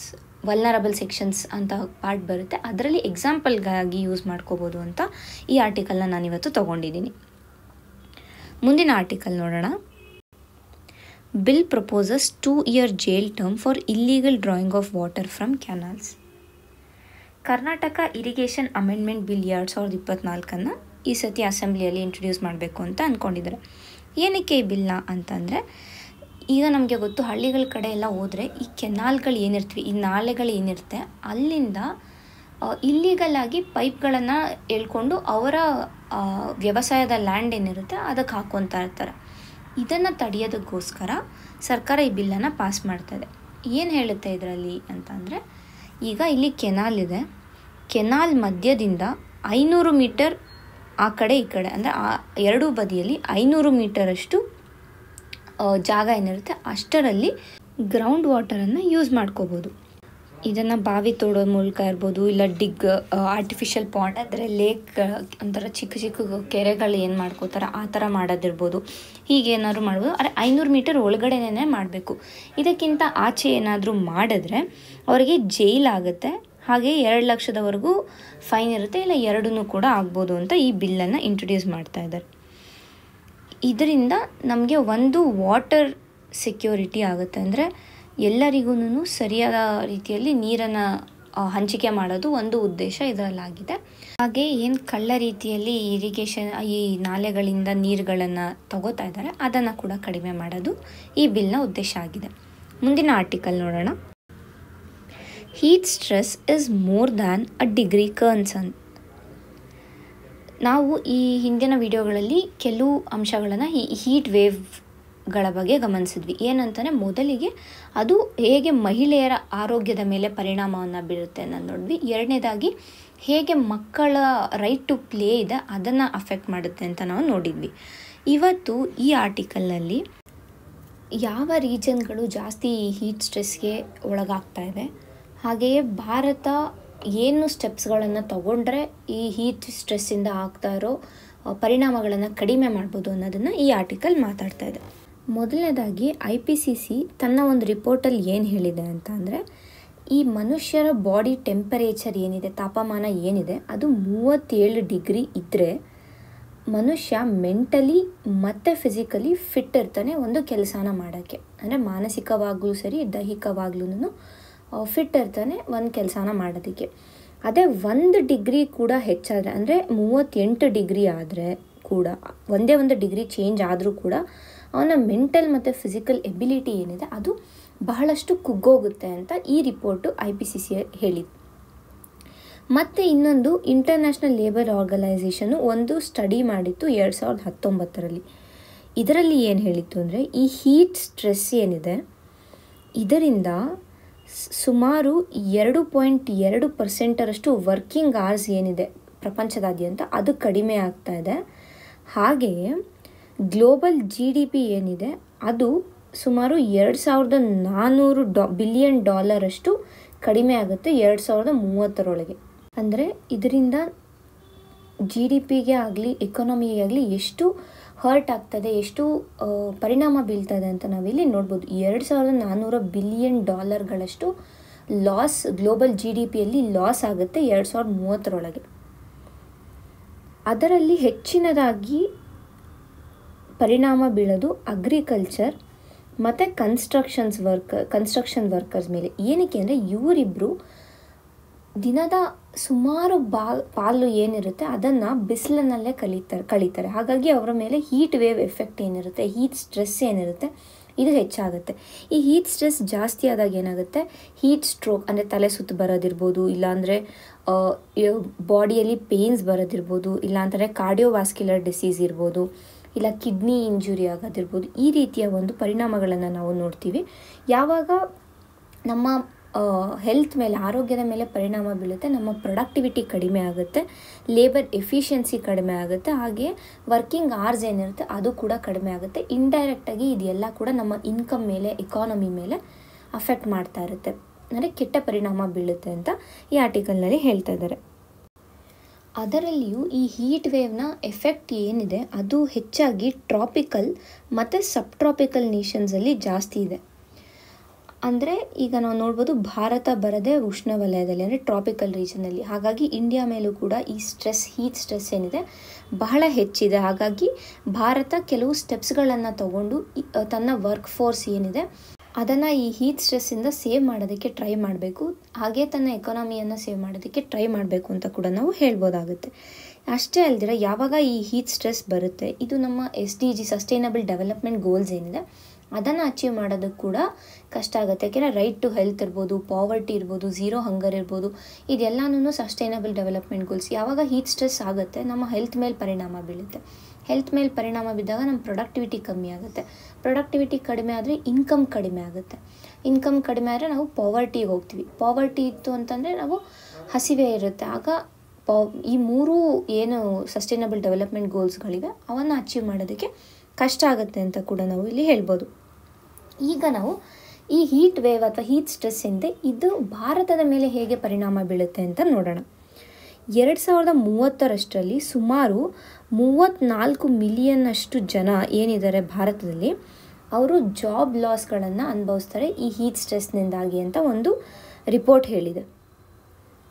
vulnerable sections ಅಂತ ಪಾರ್ಟ್ ಬರುತ್ತೆ ಅದರಲ್ಲಿ ಎಕ್ಸಾಂಪಲ್ಗಾಗಿ ಯೂಸ್ ಮಾಡ್ಕೋಬೋದು ಅಂತ ಈ ಆರ್ಟಿಕಲ್ನ ನಾನಿವತ್ತು ತೊಗೊಂಡಿದ್ದೀನಿ ಮುಂದಿನ ಆರ್ಟಿಕಲ್ ನೋಡೋಣ bill proposes two year jail term for illegal drawing of water from canals Karnataka irrigation amendment bill ಎರಡು ಸಾವಿರದ ಇಪ್ಪತ್ನಾಲ್ಕನ್ನು ಈ ಸತಿ ಅಸೆಂಬ್ಲಿಯಲ್ಲಿ ಇಂಟ್ರೊಡ್ಯೂಸ್ ಮಾಡಬೇಕು ಅಂತ ಅಂದ್ಕೊಂಡಿದ್ದಾರೆ ಏನಕ್ಕೆ ಈ ಬಿಲ್ನ ಅಂತಂದರೆ ಈಗ ನಮಗೆ ಗೊತ್ತು ಹಳ್ಳಿಗಳ ಕಡೆ ಎಲ್ಲ ಹೋದರೆ ಈ ಕೆನಾಲ್ಗಳು ಏನಿರ್ತೀವಿ ಈ ನಾಲೆಗಳು ಏನಿರುತ್ತೆ ಅಲ್ಲಿಂದ ಆಗಿ ಪೈಪ್ಗಳನ್ನು ಹೇಳ್ಕೊಂಡು ಅವರ ವ್ಯವಸಾಯದ ಲ್ಯಾಂಡ್ ಏನಿರುತ್ತೆ ಅದಕ್ಕೆ ಹಾಕೊತ ಇರ್ತಾರೆ ಇದನ್ನು ತಡೆಯೋದಕ್ಕೋಸ್ಕರ ಸರ್ಕಾರ ಈ ಬಿಲ್ಲನ್ನು ಪಾಸ್ ಮಾಡ್ತದೆ ಏನು ಹೇಳುತ್ತೆ ಇದರಲ್ಲಿ ಅಂತಂದರೆ ಈಗ ಇಲ್ಲಿ ಕೆನಾಲ್ ಇದೆ ಕೆನಾಲ್ ಮಧ್ಯದಿಂದ ಐನೂರು ಮೀಟರ್ ಆ ಕಡೆ ಈ ಕಡೆ ಅಂದರೆ ಆ ಎರಡೂ ಬದಿಯಲ್ಲಿ ಐನೂರು ಮೀಟರಷ್ಟು ಜಾಗ ಏನಿರುತ್ತೆ ಅಷ್ಟರಲ್ಲಿ ಗ್ರೌಂಡ್ ವಾಟರನ್ನು ಯೂಸ್ ಮಾಡ್ಕೋಬೋದು ಇದನ್ನು ಬಾವಿ ತೋಡೋ ಮೂಲಕ ಇರ್ಬೋದು ಇಲ್ಲ ಡಿಗ್ ಆರ್ಟಿಫಿಷಿಯಲ್ ಪಾಂಡ್ ಅಂದರೆ ಲೇಕ್ ಒಂಥರ ಚಿಕ್ಕ ಚಿಕ್ಕ ಕೆರೆಗಳು ಏನು ಮಾಡ್ಕೋತಾರೆ ಆ ಥರ ಮಾಡೋದಿರ್ಬೋದು ಹೀಗೆ ಮಾಡ್ಬೋದು ಆದರೆ ಐನೂರು ಮೀಟರ್ ಒಳಗಡೆನೇ ಮಾಡಬೇಕು ಇದಕ್ಕಿಂತ ಆಚೆ ಏನಾದರೂ ಮಾಡಿದ್ರೆ ಅವರಿಗೆ ಜೈಲಾಗುತ್ತೆ ಹಾಗೆ ಎರಡು ಲಕ್ಷದವರೆಗೂ ಫೈನ್ ಇರುತ್ತೆ ಇಲ್ಲ ಎರಡೂ ಕೂಡ ಆಗ್ಬೋದು ಅಂತ ಈ ಬಿಲ್ಲನ್ನು ಇಂಟ್ರೊಡ್ಯೂಸ್ ಮಾಡ್ತಾ ಇದ್ದಾರೆ ಇದರಿಂದ ನಮಗೆ ಒಂದು ವಾಟರ್ ಸೆಕ್ಯೂರಿಟಿ ಆಗುತ್ತೆ ಅಂದರೆ ಎಲ್ಲರಿಗೂ ಸರಿಯಾದ ರೀತಿಯಲ್ಲಿ ನೀರನ್ನು ಹಂಚಿಕೆ ಮಾಡೋದು ಒಂದು ಉದ್ದೇಶ ಇದರಲ್ಲಾಗಿದೆ ಹಾಗೆ ಏನು ಕಳ್ಳ ರೀತಿಯಲ್ಲಿ ಇರಿಗೇಷನ್ ಈ ನಾಲೆಗಳಿಂದ ನೀರುಗಳನ್ನು ತಗೋತಾ ಇದ್ದಾರೆ ಅದನ್ನು ಕೂಡ ಕಡಿಮೆ ಮಾಡೋದು ಈ ಬಿಲ್ನ ಉದ್ದೇಶ ಆಗಿದೆ ಮುಂದಿನ ಆರ್ಟಿಕಲ್ ನೋಡೋಣ heat stress is more than a degree concern ನಾವು ಈ ಹಿಂದಿನ ವಿಡಿಯೋಗಳಲ್ಲಿ ಕೆಲವು ಅಂಶಗಳನ್ನು ಈ ಹೀಟ್ ವೇವ್ ಗಳ ಬಗ್ಗೆ ಗಮನಿಸಿದ್ವಿ ಏನಂತಂದರೆ ಮೊದಲಿಗೆ ಅದು ಹೇಗೆ ಮಹಿಳೆಯರ ಆರೋಗ್ಯದ ಮೇಲೆ ಪರಿಣಾಮವನ್ನು ಬೀರುತ್ತೆ ಅನ್ನೋದು ನೋಡಿದ್ವಿ ಎರಡನೇದಾಗಿ ಹೇಗೆ ಮಕ್ಕಳ ರೈಟ್ ಟು ಪ್ಲೇ ಇದೆ ಅದನ್ನು ಅಫೆಕ್ಟ್ ಮಾಡುತ್ತೆ ಅಂತ ನಾವು ನೋಡಿದ್ವಿ ಇವತ್ತು ಈ ಆರ್ಟಿಕಲ್ನಲ್ಲಿ ಯಾವ ರೀಜನ್ಗಳು ಜಾಸ್ತಿ ಹೀಟ್ ಸ್ಟ್ರೆಸ್ಗೆ ಒಳಗಾಗ್ತಾ ಇದೆ ಹಾಗೆಯೇ ಭಾರತ ಏನು ಸ್ಟೆಪ್ಸ್ಗಳನ್ನು ತಗೊಂಡ್ರೆ ಈ ಹೀಟ್ ಸ್ಟ್ರೆಸ್ಸಿಂದ ಆಗ್ತಾ ಇರೋ ಪರಿಣಾಮಗಳನ್ನು ಕಡಿಮೆ ಮಾಡ್ಬೋದು ಅನ್ನೋದನ್ನು ಈ ಆರ್ಟಿಕಲ್ ಮಾತಾಡ್ತಾ ಇದೆ ಮೊದಲನೇದಾಗಿ ಐ ಪಿ ಸಿ ಸಿ ತನ್ನ ಒಂದು ರಿಪೋರ್ಟಲ್ಲಿ ಏನು ಹೇಳಿದೆ ಅಂತ ಅಂದರೆ ಈ ಮನುಷ್ಯರ ಬಾಡಿ ಟೆಂಪರೇಚರ್ ಏನಿದೆ ತಾಪಮಾನ ಏನಿದೆ ಅದು ಮೂವತ್ತೇಳು ಡಿಗ್ರಿ ಇದ್ದರೆ ಮನುಷ್ಯ ಮೆಂಟಲಿ ಮತ್ತು ಫಿಸಿಕಲಿ ಫಿಟ್ ಇರ್ತಾನೆ ಒಂದು ಕೆಲಸನ ಮಾಡೋಕ್ಕೆ ಅಂದರೆ ಮಾನಸಿಕವಾಗಲೂ ಸರಿ ದೈಹಿಕವಾಗ್ಲೂ ಫಿಟ್ ಇರ್ತಾನೆ ಒಂದು ಕೆಲಸನ ಮಾಡೋದಕ್ಕೆ ಅದೇ ಒಂದು ಡಿಗ್ರಿ ಕೂಡ ಹೆಚ್ಚಾದರೆ ಅಂದರೆ ಮೂವತ್ತೆಂಟು ಡಿಗ್ರಿ ಆದರೆ ಕೂಡ ಒಂದೇ ಒಂದು ಡಿಗ್ರಿ ಚೇಂಜ್ ಆದರೂ ಕೂಡ ಅವನ ಮೆಂಟಲ್ ಮತ್ತು ಫಿಸಿಕಲ್ ಎಬಿಲಿಟಿ ಏನಿದೆ ಅದು ಬಹಳಷ್ಟು ಕುಗ್ಗೋಗುತ್ತೆ ಅಂತ ಈ report I P C C ಹೇಳಿದೆ ಮತ್ತು ಇನ್ನೊಂದು ಇಂಟರ್ನ್ಯಾಷನಲ್ ಲೇಬರ್ ಆರ್ಗನೈಸೇಷನು ಒಂದು ಸ್ಟಡಿ ಮಾಡಿತ್ತು ಎರಡು ಸಾವಿರದ ಹತ್ತೊಂಬತ್ತರಲ್ಲಿ ಇದರಲ್ಲಿ ಏನು ಹೇಳಿತ್ತು ಅಂದರೆ ಈ ಹೀಟ್ ಸ್ಟ್ರೆಸ್ ಏನಿದೆ ಇದರಿಂದ ಸುಮಾರು ಎರಡು ಪಾಯಿಂಟ್ ಎರಡು ಪರ್ಸೆಂಟರಷ್ಟು ವರ್ಕಿಂಗ್ ಆರ್ಸ್ ಏನಿದೆ ಪ್ರಪಂಚದಾದ್ಯಂತ ಅದು ಕಡಿಮೆ ಆಗ್ತಾ ಇದೆ ಹಾಗೆಯೇ ಗ್ಲೋಬಲ್ ಜಿ ಡಿ ಪಿ ಏನಿದೆ ಅದು ಸುಮಾರು ಎರಡು ಸಾವಿರದ ನಾನ್ನೂರು ಡಾ ಬಿಲಿಯನ್ ಡಾಲರಷ್ಟು ಕಡಿಮೆ ಆಗುತ್ತೆ ಎರಡು ಸಾವಿರದ ಮೂವತ್ತರೊಳಗೆ ಅಂದರೆ ಇದರಿಂದ ಜಿ ಡಿ ಪಿಗೆ ಆಗಲಿ ಎಕಾನಮಿಗೆ ಆಗಲಿ ಎಷ್ಟು ಹರ್ಟ್ ಆಗ್ತದೆ ಎಷ್ಟು ಪರಿಣಾಮ ಬೀಳ್ತದೆ ಅಂತ ನಾವಿಲ್ಲಿ ನೋಡ್ಬೋದು ಎರಡು ಸಾವಿರದ ನಾನ್ನೂರ ಬಿಲಿಯನ್ ಡಾಲರ್ಗಳಷ್ಟು ಲಾಸ್ ಗ್ಲೋಬಲ್ ಜಿ ಡಿ ಪಿಯಲ್ಲಿ ಲಾಸ್ ಆಗುತ್ತೆ ಎರಡು ಸಾವಿರದ ಮೂವತ್ತರೊಳಗೆ ಅದರಲ್ಲಿ ಹೆಚ್ಚಿನದಾಗಿ ಪರಿಣಾಮ ಬೀಳೋದು ಅಗ್ರಿಕಲ್ಚರ್ ಮತ್ತು ಕನ್ಸ್ಟ್ರಕ್ಷನ್ಸ್ ವರ್ಕ ಕನ್ಸ್ಟ್ರಕ್ಷನ್ ವರ್ಕರ್ಸ್ ಮೇಲೆ ಏನಕ್ಕೆ ಅಂದರೆ ಇವರಿಬ್ಬರು ದಿನದ ಸುಮಾರು ಬಾ ಪಾಲು ಏನಿರುತ್ತೆ ಅದನ್ನು ಬಿಸಿಲಿನಲ್ಲೇ ಕಲಿತಾರೆ ಕಳೀತಾರೆ ಹಾಗಾಗಿ ಅವರ ಮೇಲೆ ಹೀಟ್ ವೇವ್ ಎಫೆಕ್ಟ್ ಏನಿರುತ್ತೆ ಹೀಟ್ ಸ್ಟ್ರೆಸ್ ಏನಿರುತ್ತೆ ಇದು ಹೆಚ್ಚಾಗುತ್ತೆ ಈ ಹೀಟ್ ಸ್ಟ್ರೆಸ್ ಜಾಸ್ತಿ ಆದಾಗ ಏನಾಗುತ್ತೆ ಹೀಟ್ ಸ್ಟ್ರೋಕ್ ಅಂದರೆ ತಲೆ ಸುತ್ತು ಬರೋದಿರ್ಬೋದು ಇಲ್ಲಾಂದರೆ ಬಾಡಿಯಲ್ಲಿ ಪೇನ್ಸ್ ಬರೋದಿರ್ಬೋದು ಇಲ್ಲಾಂತಂದರೆ ಕಾರ್ಡಿಯೋವಾಸ್ಕ್ಯುಲರ್ ಡಿಸೀಸ್ ಇರ್ಬೋದು ಇಲ್ಲ ಕಿಡ್ನಿ ಇಂಜುರಿ ಆಗೋದಿರ್ಬೋದು ಈ ರೀತಿಯ ಒಂದು ಪರಿಣಾಮಗಳನ್ನು ನಾವು ನೋಡ್ತೀವಿ ಯಾವಾಗ ನಮ್ಮ ಹೆಲ್ತ್ ಮೇಲೆ ಆರೋಗ್ಯದ ಮೇಲೆ ಪರಿಣಾಮ ಬೀಳುತ್ತೆ ನಮ್ಮ ಪ್ರೊಡಕ್ಟಿವಿಟಿ ಕಡಿಮೆ ಆಗುತ್ತೆ ಲೇಬರ್ ಎಫಿಷಿಯನ್ಸಿ ಕಡಿಮೆ ಆಗುತ್ತೆ ಹಾಗೆ ವರ್ಕಿಂಗ್ ಆರ್ಸ್ ಏನಿರುತ್ತೆ ಅದು ಕೂಡ ಕಡಿಮೆ ಆಗುತ್ತೆ ಇಂಡೈರೆಕ್ಟಾಗಿ ಇದೆಲ್ಲ ಕೂಡ ನಮ್ಮ ಇನ್ಕಮ್ ಮೇಲೆ ಎಕಾನಮಿ ಮೇಲೆ ಅಫೆಕ್ಟ್ ಮಾಡ್ತಾ ಇರುತ್ತೆ ಅಂದರೆ ಕೆಟ್ಟ ಪರಿಣಾಮ ಬೀಳುತ್ತೆ ಅಂತ ಈ ಆರ್ಟಿಕಲ್ನಲ್ಲಿ ಹೇಳ್ತಾ ಇದ್ದಾರೆ ಅದರಲ್ಲಿಯೂ ಈ ಹೀಟ್ ವೇವ್ನ ಎಫೆಕ್ಟ್ ಏನಿದೆ ಅದು ಹೆಚ್ಚಾಗಿ ಟ್ರಾಪಿಕಲ್ ಮತ್ತು ಸಬ್ ಟ್ರಾಪಿಕಲ್ ನೇಷನ್ಸಲ್ಲಿ ಜಾಸ್ತಿ ಇದೆ ಅಂದರೆ ಈಗ ನಾವು ನೋಡ್ಬೋದು ಭಾರತ ಬರದೇ ಉಷ್ಣವಲಯದಲ್ಲಿ ಅಂದರೆ ಟ್ರಾಪಿಕಲ್ ರೀಜನಲ್ಲಿ ಹಾಗಾಗಿ ಇಂಡಿಯಾ ಮೇಲೂ ಕೂಡ ಈ ಸ್ಟ್ರೆಸ್ ಹೀಟ್ ಸ್ಟ್ರೆಸ್ ಏನಿದೆ ಬಹಳ ಹೆಚ್ಚಿದೆ ಹಾಗಾಗಿ ಭಾರತ ಕೆಲವು ಸ್ಟೆಪ್ಸ್ಗಳನ್ನು ತಗೊಂಡು ತನ್ನ ವರ್ಕ್ ಫೋರ್ಸ್ ಏನಿದೆ ಅದನ್ನು ಈ ಹೀತ್ ಸ್ಟ್ರೆಸ್ಸಿಂದ ಸೇವ್ ಮಾಡೋದಕ್ಕೆ ಟ್ರೈ ಮಾಡಬೇಕು ಹಾಗೇ ತನ್ನ ಎಕಾನಮಿಯನ್ನು ಸೇವ್ ಮಾಡೋದಕ್ಕೆ ಟ್ರೈ ಮಾಡಬೇಕು ಅಂತ ಕೂಡ ನಾವು ಹೇಳ್ಬೋದಾಗುತ್ತೆ ಅಷ್ಟೇ ಅಲ್ದಿರ ಯಾವಾಗ ಈ ಹೀತ್ ಸ್ಟ್ರೆಸ್ ಬರುತ್ತೆ ಇದು ನಮ್ಮ S D G sustainable development goals ಏನಿದೆ ಅದನ್ನು ಅಚೀವ್ ಮಾಡೋದಕ್ಕೆ ಕೂಡ ಕಷ್ಟ ಆಗುತ್ತೆ ಯಾಕೆಂದರೆ ರೈಟ್ ಟು ಹೆಲ್ತ್ ಇರ್ಬೋದು ಪಾವರ್ಟಿ ಇರ್ಬೋದು ಝೀರೋ ಹಂಗರ್ ಇರ್ಬೋದು ಇದೆಲ್ಲನೂ ಸಸ್ಟೈನಬಲ್ ಡೆವಲಪ್ಮೆಂಟ್ ಗೋಲ್ಸ್ ಯಾವಾಗ ಹೀಟ್ ಸ್ಟ್ರೆಸ್ ಆಗುತ್ತೆ ನಮ್ಮ ಹೆಲ್ತ್ ಮೇಲೆ ಪರಿಣಾಮ ಬೀಳುತ್ತೆ ಹೆಲ್ತ್ ಮೇಲೆ ಪರಿಣಾಮ ಬಿದ್ದಾಗ ನಮ್ಮ ಪ್ರೊಡಕ್ಟಿವಿಟಿ ಕಮ್ಮಿ ಆಗುತ್ತೆ ಪ್ರೊಡಕ್ಟಿವಿಟಿ ಕಡಿಮೆ ಆದರೆ ಇನ್ಕಮ್ ಕಡಿಮೆ ಆಗುತ್ತೆ ಇನ್ಕಮ್ ಕಡಿಮೆ ಆದರೆ ನಾವು ಪಾವರ್ಟಿಗೆ ಹೋಗ್ತೀವಿ ಪಾವರ್ಟಿ ಇತ್ತು ಅಂತಂದರೆ ನಾವು ಹಸಿವೆ ಇರುತ್ತೆ ಆಗ ಪಾವ್ ಈ ಮೂರು ಏನು ಸಸ್ಟೈನಬಲ್ ಡೆವಲಪ್ಮೆಂಟ್ ಗೋಲ್ಸ್ಗಳಿವೆ ಅವನ್ನು ಅಚೀವ್ ಮಾಡೋದಕ್ಕೆ ಕಷ್ಟ ಆಗುತ್ತೆ ಅಂತ ಕೂಡ ನಾವು ಇಲ್ಲಿ ಹೇಳ್ಬೋದು ಈಗ ನಾವು ಈ ಹೀಟ್ ವೇವ್ ಅಥವಾ ಹೀಟ್ ಸ್ಟ್ರೆಸ್ ಸ್ಟ್ರೆಸ್ಸಿಂದ ಇದು ಭಾರತದ ಮೇಲೆ ಹೇಗೆ ಪರಿಣಾಮ ಬೀಳುತ್ತೆ ಅಂತ ನೋಡೋಣ ಎರಡು ಸಾವಿರದ ಮೂವತ್ತರಷ್ಟರಲ್ಲಿ ಸುಮಾರು ಮೂವತ್ತ್ನಾಲ್ಕು ಮಿಲಿಯನ್ನಷ್ಟು ಜನ ಏನಿದ್ದಾರೆ ಭಾರತದಲ್ಲಿ ಅವರು ಜಾಬ್ ಲಾಸ್ಗಳನ್ನು ಅನುಭವಿಸ್ತಾರೆ ಈ ಹೀಟ್ ಸ್ಟ್ರೆಸ್ನಿಂದಾಗಿ ಅಂತ ಒಂದು ರಿಪೋರ್ಟ್ ಹೇಳಿದೆ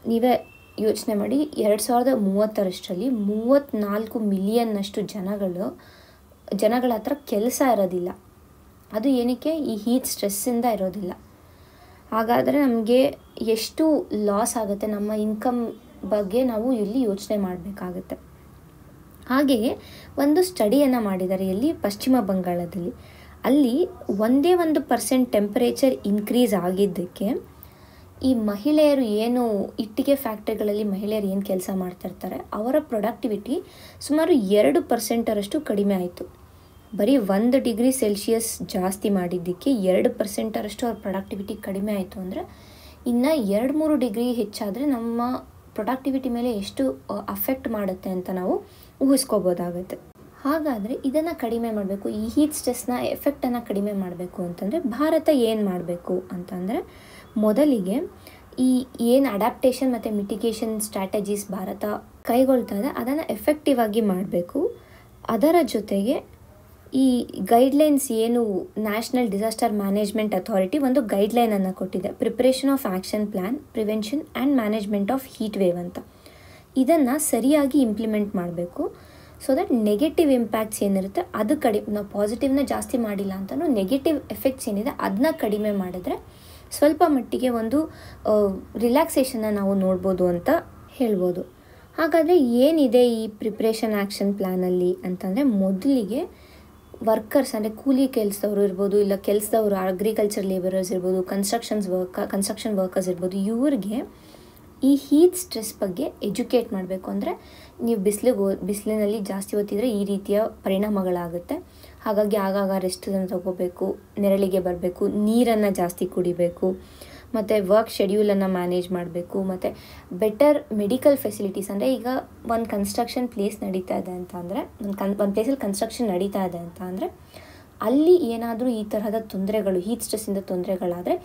ನೀವೇ ಯೋಚನೆ ಮಾಡಿ ಎರಡು ಸಾವಿರದ ಮೂವತ್ತರಷ್ಟರಲ್ಲಿ ಮೂವತ್ತ್ನಾಲ್ಕು ಮಿಲಿಯನ್ನಷ್ಟು ಜನಗಳು ಜನಗಳ ಹತ್ರ ಕೆಲಸ ಇರೋದಿಲ್ಲ ಅದು ಏನಕ್ಕೆ ಈ ಹೀಟ್ ಸ್ಟ್ರೆಸ್ಸಿಂದ ಇರೋದಿಲ್ಲ ಹಾಗಾದರೆ ನಮಗೆ ಎಷ್ಟು ಲಾಸ್ ಆಗುತ್ತೆ ನಮ್ಮ ಇನ್ಕಮ್ ಬಗ್ಗೆ ನಾವು ಇಲ್ಲಿ ಯೋಚನೆ ಮಾಡಬೇಕಾಗತ್ತೆ ಹಾಗೆಯೇ ಒಂದು ಸ್ಟಡಿಯನ್ನು ಮಾಡಿದ್ದಾರೆ ಇಲ್ಲಿ ಪಶ್ಚಿಮ ಬಂಗಾಳದಲ್ಲಿ ಅಲ್ಲಿ ಒಂದೇ ಒಂದು ಪರ್ಸೆಂಟ್ ಟೆಂಪರೇಚರ್ ಇನ್ಕ್ರೀಸ್ ಆಗಿದ್ದಕ್ಕೆ ಈ ಮಹಿಳೆಯರು ಏನು ಇಟ್ಟಿಗೆ ಫ್ಯಾಕ್ಟ್ರಿಗಳಲ್ಲಿ ಮಹಿಳೆಯರು ಏನು ಕೆಲಸ ಮಾಡ್ತಾ ಇರ್ತಾರೆ ಅವರ ಪ್ರೊಡಕ್ಟಿವಿಟಿ ಸುಮಾರು ಎರಡು ಪರ್ಸೆಂಟರಷ್ಟು ಕಡಿಮೆ ಆಯಿತು ಬರೀ ಒಂದು ಡಿಗ್ರಿ ಸೆಲ್ಸಿಯಸ್ ಜಾಸ್ತಿ ಮಾಡಿದ್ದಕ್ಕೆ ಎರಡು ಪರ್ಸೆಂಟರಷ್ಟು ಅವ್ರ ಪ್ರೊಡಕ್ಟಿವಿಟಿ ಕಡಿಮೆ ಆಯಿತು ಅಂದರೆ ಇನ್ನು ಎರಡು ಮೂರು ಡಿಗ್ರಿ ಹೆಚ್ಚಾದರೆ ನಮ್ಮ ಪ್ರೊಡಕ್ಟಿವಿಟಿ ಮೇಲೆ ಎಷ್ಟು ಅಫೆಕ್ಟ್ ಮಾಡುತ್ತೆ ಅಂತ ನಾವು ಊಹಿಸ್ಕೋಬೋದಾಗುತ್ತೆ ಹಾಗಾದರೆ ಇದನ್ನು ಕಡಿಮೆ ಮಾಡಬೇಕು ಈ ಹೀಟ್ ಸ್ಟ್ರೆಸ್ನ ಎಫೆಕ್ಟನ್ನು ಕಡಿಮೆ ಮಾಡಬೇಕು ಅಂತಂದರೆ ಭಾರತ ಏನು ಮಾಡಬೇಕು ಅಂತಂದರೆ ಮೊದಲಿಗೆ ಈ ಏನು ಅಡ್ಯಾಪ್ಟೇಷನ್ ಮತ್ತು ಮಿಟಿಗೇಷನ್ ಸ್ಟ್ರಾಟಜೀಸ್ ಭಾರತ ಕೈಗೊಳ್ತಾ ಇದೆ ಅದನ್ನು ಎಫೆಕ್ಟಿವ್ ಆಗಿ ಮಾಡಬೇಕು ಅದರ ಜೊತೆಗೆ ಈ ಗೈಡ್ಲೈನ್ಸ್ ಏನು ನ್ಯಾಷನಲ್ ಡಿಸಾಸ್ಟರ್ ಮ್ಯಾನೇಜ್ಮೆಂಟ್ ಅಥಾರಿಟಿ ಒಂದು ಗೈಡ್ಲೈನನ್ನು ಕೊಟ್ಟಿದೆ preparation of action plan prevention and management of heat wave ಅಂತ ಇದನ್ನು ಸರಿಯಾಗಿ ಇಂಪ್ಲಿಮೆಂಟ್ ಮಾಡಬೇಕು ಸೊ ದಟ್ ನೆಗೆಟಿವ್ ಇಂಪ್ಯಾಕ್ಟ್ಸ್ ಏನಿರುತ್ತೆ ಅದು ಕಡಿಮೆ ನಾವು ಪಾಸಿಟಿವ್ನ ಜಾಸ್ತಿ ಮಾಡಿಲ್ಲ ಅಂತಲೂ ನೆಗೆಟಿವ್ ಎಫೆಕ್ಟ್ಸ್ ಏನಿದೆ ಅದನ್ನ ಕಡಿಮೆ ಮಾಡಿದ್ರೆ ಸ್ವಲ್ಪ ಮಟ್ಟಿಗೆ ಒಂದು ರಿಲ್ಯಾಕ್ಸೇಷನ್ನ ನಾವು ನೋಡ್ಬೋದು ಅಂತ ಹೇಳ್ಬೋದು ಹಾಗಾದರೆ ಏನಿದೆ ಈ ಪ್ರಿಪ್ರೇಷನ್ ಆ್ಯಕ್ಷನ್ ಪ್ಲ್ಯಾನಲ್ಲಿ ಅಂತಂದರೆ ಮೊದಲಿಗೆ ವರ್ಕರ್ಸ್ ಅಂದರೆ ಕೂಲಿ ಕೆಲಸದವರು ಇರ್ಬೋದು ಇಲ್ಲ ಕೆಲಸದವರು ಅಗ್ರಿಕಲ್ಚರ್ ಲೇಬರರ್ಸ್ ಇರ್ಬೋದು ಕನ್ಸ್ಟ್ರಕ್ಷನ್ಸ್ ವರ್ಕ ಕನ್ಸ್ಟ್ರಕ್ಷನ್ ವರ್ಕರ್ಸ್ ಇರ್ಬೋದು ಇವ್ರಿಗೆ ಈ ಹೀಟ್ ಸ್ಟ್ರೆಸ್ ಬಗ್ಗೆ ಎಜುಕೇಟ್ ಮಾಡಬೇಕು ಅಂದರೆ ನೀವು ಬಿಸಿಲಿಗೆ ಬಿಸಿಲಿನಲ್ಲಿ ಜಾಸ್ತಿ ಓದಿದರೆ ಈ ರೀತಿಯ ಪರಿಣಾಮಗಳಾಗುತ್ತೆ ಹಾಗಾಗಿ ಆಗಾಗ ರೆಸ್ಟನ್ನು ತಗೋಬೇಕು ನೆರಳಿಗೆ ಬರಬೇಕು ನೀರನ್ನು ಜಾಸ್ತಿ ಕುಡಿಬೇಕು ಮತ್ತು ವರ್ಕ್ ಶೆಡ್ಯೂಲನ್ನು ಮ್ಯಾನೇಜ್ ಮಾಡಬೇಕು ಮತ್ತು ಬೆಟರ್ ಮೆಡಿಕಲ್ ಫೆಸಿಲಿಟೀಸ್ ಅಂದರೆ ಈಗ ಒಂದು ಕನ್ಸ್ಟ್ರಕ್ಷನ್ ಪ್ಲೇಸ್ ನಡೀತಾ ಇದೆ ಅಂತ ಅಂದರೆ ಒಂದು ಕನ್ ಒಂದು ಪ್ಲೇಸಲ್ಲಿ ಕನ್ಸ್ಟ್ರಕ್ಷನ್ ನಡೀತಾ ಇದೆ ಅಂತ ಅಂದರೆ ಅಲ್ಲಿ ಏನಾದರೂ ಈ ತರಹದ ತೊಂದರೆಗಳು ಹೀಟ್ ಸ್ಟ್ರೆಸ್ಸಿಂದ ತೊಂದರೆಗಳಾದರೆ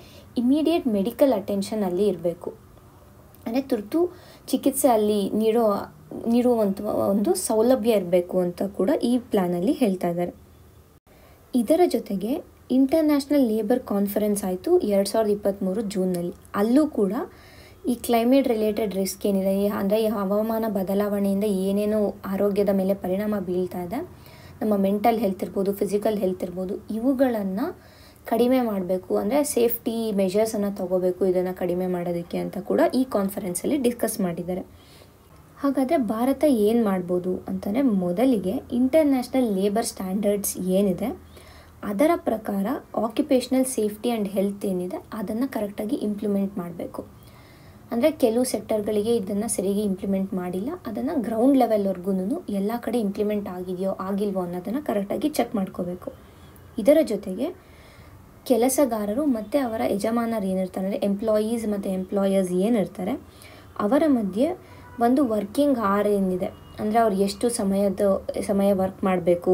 ಇಮಿಡಿಯೇಟ್ ಮೆಡಿಕಲ್ ಅಟೆನ್ಷನ್ ಅಲ್ಲಿ ಇರಬೇಕು ಅಂದರೆ ತುರ್ತು ಚಿಕಿತ್ಸೆ ಅಲ್ಲಿ ನೀಡೋ ನೀಡುವಂಥ ಒಂದು ಸೌಲಭ್ಯ ಇರಬೇಕು ಅಂತ ಕೂಡ ಈ ಪ್ಲ್ಯಾನಲ್ಲಿ ಹೇಳ್ತಾ ಇದ್ದಾರೆ ಇದರ ಜೊತೆಗೆ ಇಂಟರ್ನ್ಯಾಷನಲ್ ಲೇಬರ್ ಕಾನ್ಫರೆನ್ಸ್ ಆಯಿತು ಎರಡು ಸಾವಿರದ ಇಪ್ಪತ್ತ್ಮೂರು ಜೂನ್ನಲ್ಲಿ ಅಲ್ಲೂ ಕೂಡ ಈ ಕ್ಲೈಮೇಟ್ ರಿಲೇಟೆಡ್ ರಿಸ್ಕ್ ಏನಿದೆ ಅಂದರೆ ಈ ಹವಾಮಾನ ಬದಲಾವಣೆಯಿಂದ ಏನೇನು ಆರೋಗ್ಯದ ಮೇಲೆ ಪರಿಣಾಮ ಬೀಳ್ತಾ ಇದೆ ನಮ್ಮ ಮೆಂಟಲ್ ಹೆಲ್ತ್ ಇರ್ಬೋದು ಫಿಸಿಕಲ್ ಹೆಲ್ತ್ ಇರ್ಬೋದು ಇವುಗಳನ್ನು ಕಡಿಮೆ ಮಾಡಬೇಕು ಅಂದರೆ ಸೇಫ್ಟಿ ಮೆಷರ್ಸನ್ನು ತಗೋಬೇಕು ಇದನ್ನು ಕಡಿಮೆ ಮಾಡೋದಕ್ಕೆ ಅಂತ ಕೂಡ ಈ ಕಾನ್ಫರೆನ್ಸಲ್ಲಿ ಡಿಸ್ಕಸ್ ಮಾಡಿದ್ದಾರೆ ಹಾಗಾದರೆ ಭಾರತ ಏನು ಮಾಡ್ಬೋದು ಅಂತಂದರೆ ಮೊದಲಿಗೆ ಇಂಟರ್ನ್ಯಾಷನಲ್ ಲೇಬರ್ ಸ್ಟ್ಯಾಂಡರ್ಡ್ಸ್ ಏನಿದೆ ಅದರ ಪ್ರಕಾರ ಆಕ್ಯುಪೇಷನಲ್ ಸೇಫ್ಟಿ ಆ್ಯಂಡ್ ಹೆಲ್ತ್ ಏನಿದೆ ಅದನ್ನು ಕರೆಕ್ಟಾಗಿ ಇಂಪ್ಲಿಮೆಂಟ್ ಮಾಡಬೇಕು ಅಂದರೆ ಕೆಲವು ಸೆಕ್ಟರ್ಗಳಿಗೆ ಇದನ್ನು ಸರಿಯಾಗಿ ಇಂಪ್ಲಿಮೆಂಟ್ ಮಾಡಿಲ್ಲ ಅದನ್ನು ಗ್ರೌಂಡ್ ಲೆವೆಲ್ವರೆಗೂ ಎಲ್ಲ ಕಡೆ ಇಂಪ್ಲಿಮೆಂಟ್ ಆಗಿದೆಯೋ ಆಗಿಲ್ವೋ ಅನ್ನೋದನ್ನು ಕರೆಕ್ಟಾಗಿ ಚೆಕ್ ಮಾಡ್ಕೋಬೇಕು ಇದರ ಜೊತೆಗೆ ಕೆಲಸಗಾರರು ಮತ್ತು ಅವರ ಯಜಮಾನರು ಏನಿರ್ತಾರೆ ಅಂದರೆ ಎಂಪ್ಲಾಯೀಸ್ ಮತ್ತು ಎಂಪ್ಲಾಯರ್ಸ್ ಏನಿರ್ತಾರೆ ಅವರ ಮಧ್ಯೆ ಒಂದು ವರ್ಕಿಂಗ್ ಆರ್ ಏನಿದೆ ಅಂದರೆ ಅವ್ರು ಎಷ್ಟು ಸಮಯದ ಸಮಯ ವರ್ಕ್ ಮಾಡಬೇಕು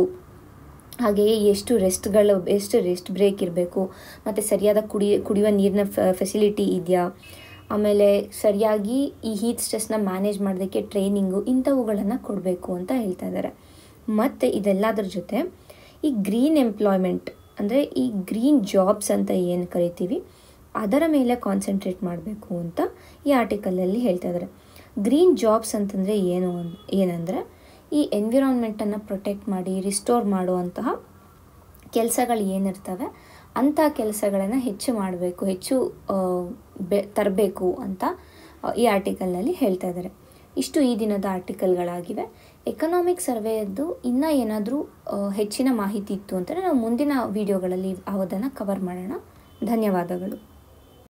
ಹಾಗೆಯೇ ಎಷ್ಟು ರೆಸ್ಟ್ಗಳು ಎಷ್ಟು ರೆಸ್ಟ್ ಬ್ರೇಕ್ ಇರಬೇಕು ಮತ್ತು ಸರಿಯಾದ ಕುಡಿ ಕುಡಿಯುವ ನೀರಿನ ಫೆಸಿಲಿಟಿ ಇದೆಯಾ ಆಮೇಲೆ ಸರಿಯಾಗಿ ಈ ಹೀಟ್ ಸ್ಟ್ರೆಸ್ನ ಮ್ಯಾನೇಜ್ ಮಾಡೋದಕ್ಕೆ ಟ್ರೈನಿಂಗು ಇಂಥವುಗಳನ್ನು ಕೊಡಬೇಕು ಅಂತ ಹೇಳ್ತಾ ಇದ್ದಾರೆ ಮತ್ತು ಇದೆಲ್ಲದರ ಜೊತೆ ಈ ಗ್ರೀನ್ ಎಂಪ್ಲಾಯ್ಮೆಂಟ್ ಅಂದರೆ ಈ ಗ್ರೀನ್ ಜಾಬ್ಸ್ ಅಂತ ಏನು ಕರಿತೀವಿ ಅದರ ಮೇಲೆ ಕಾನ್ಸಂಟ್ರೇಟ್ ಮಾಡಬೇಕು ಅಂತ ಈ ಆರ್ಟಿಕಲಲ್ಲಿ ಹೇಳ್ತಾ ಇದ್ದಾರೆ ಗ್ರೀನ್ ಜಾಬ್ಸ್ ಅಂತಂದರೆ ಏನು ಏನಂದರೆ ಈ ಎನ್ವಿರಾನ್ಮೆಂಟನ್ನು ಪ್ರೊಟೆಕ್ಟ್ ಮಾಡಿ ರಿಸ್ಟೋರ್ ಮಾಡುವಂತಹ ಕೆಲಸಗಳು ಏನಿರ್ತವೆ ಅಂಥ ಕೆಲಸಗಳನ್ನು ಹೆಚ್ಚು ಮಾಡಬೇಕು ಹೆಚ್ಚು ಬೆ ತರಬೇಕು ಅಂತ ಈ ಆರ್ಟಿಕಲ್ನಲ್ಲಿ ಹೇಳ್ತಾ ಇದ್ದಾರೆ ಇಷ್ಟು ಈ ದಿನದ ಆರ್ಟಿಕಲ್ಗಳಾಗಿವೆ ಎಕನಾಮಿಕ್ ಸರ್ವೆಯದ್ದು ಇನ್ನೂ ಏನಾದರೂ ಹೆಚ್ಚಿನ ಮಾಹಿತಿ ಇತ್ತು ಅಂತಂದರೆ ನಾವು ಮುಂದಿನ ವೀಡಿಯೋಗಳಲ್ಲಿ ಅವಧನ್ನು ಕವರ್ ಮಾಡೋಣ ಧನ್ಯವಾದಗಳು